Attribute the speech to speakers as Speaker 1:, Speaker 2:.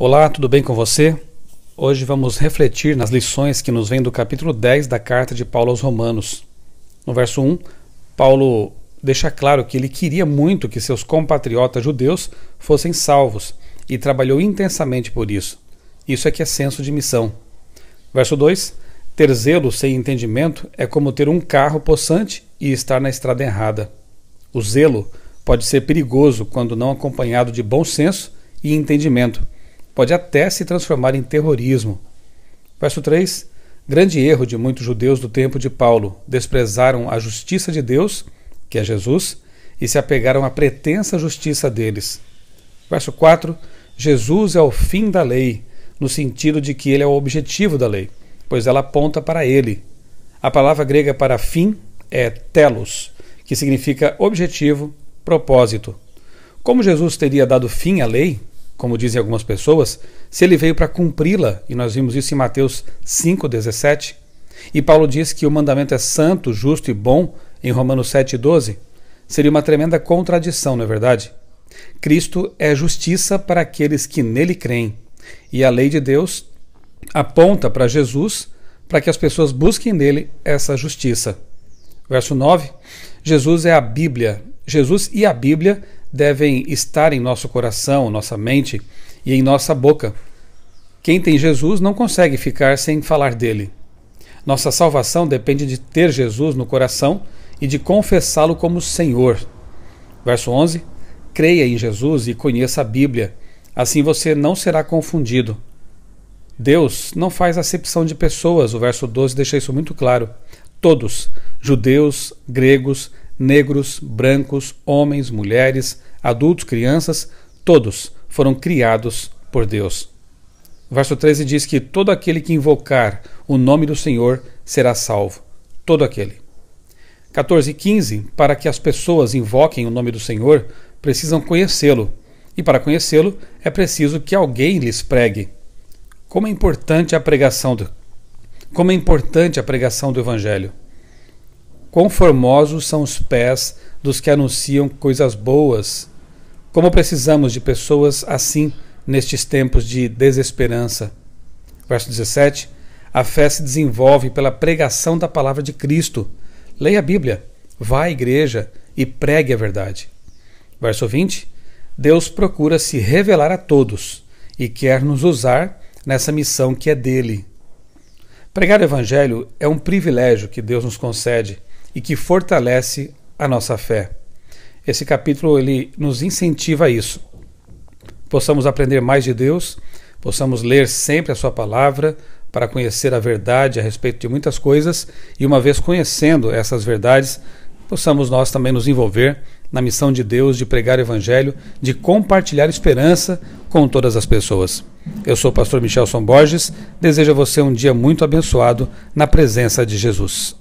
Speaker 1: Olá, tudo bem com você? Hoje vamos refletir nas lições que nos vêm do capítulo 10 da carta de Paulo aos Romanos. No verso 1, Paulo deixa claro que ele queria muito que seus compatriotas judeus fossem salvos e trabalhou intensamente por isso. Isso é que é senso de missão. Verso 2: Ter zelo sem entendimento é como ter um carro possante e estar na estrada errada. O zelo pode ser perigoso quando não acompanhado de bom senso e entendimento pode até se transformar em terrorismo. Verso 3: Grande erro de muitos judeus do tempo de Paulo. Desprezaram a justiça de Deus, que é Jesus, e se apegaram à pretensa justiça deles. Verso 4: Jesus é o fim da lei, no sentido de que ele é o objetivo da lei, pois ela aponta para ele. A palavra grega para fim é telos, que significa objetivo, propósito. Como Jesus teria dado fim à lei, como dizem algumas pessoas, se ele veio para cumpri-la, e nós vimos isso em Mateus 5,17, e Paulo diz que o mandamento é santo, justo e bom, em Romanos 7,12, seria uma tremenda contradição, não é verdade? Cristo é justiça para aqueles que nele creem, e a lei de Deus aponta para Jesus para que as pessoas busquem nele essa justiça. Verso 9: Jesus é a Bíblia. Jesus e a Bíblia devem estar em nosso coração, nossa mente e em nossa boca. Quem tem Jesus não consegue ficar sem falar dele. Nossa salvação depende de ter Jesus no coração e de confessá-lo como Senhor. Verso 11: Creia em Jesus e conheça a Bíblia, assim você não será confundido. Deus não faz acepção de pessoas, o verso 12 deixa isso muito claro. Todos, judeus, gregos, negros, brancos, homens, mulheres, adultos, crianças, todos foram criados por Deus. Verso 13 diz que todo aquele que invocar o nome do Senhor será salvo. Todo aquele. 14 e 15, para que as pessoas invoquem o nome do Senhor, precisam conhecê-lo. E para conhecê-lo, é preciso que alguém lhes pregue. Como é importante a pregação do, como é importante a pregação do evangelho. Quão formosos são os pés dos que anunciam coisas boas! Como precisamos de pessoas assim nestes tempos de desesperança. Verso 17: A fé se desenvolve pela pregação da palavra de Cristo. Leia a Bíblia, vá à igreja e pregue a verdade. Verso 20: Deus procura se revelar a todos e quer nos usar nessa missão que é dele. Pregar o Evangelho é um privilégio que Deus nos concede e que fortalece a nossa fé. Esse capítulo ele nos incentiva a isso. Possamos aprender mais de Deus, possamos ler sempre a sua palavra para conhecer a verdade a respeito de muitas coisas e uma vez conhecendo essas verdades, possamos nós também nos envolver na missão de Deus de pregar o Evangelho, de compartilhar esperança com todas as pessoas. Eu sou o pastor Michelson Borges, desejo a você um dia muito abençoado na presença de Jesus.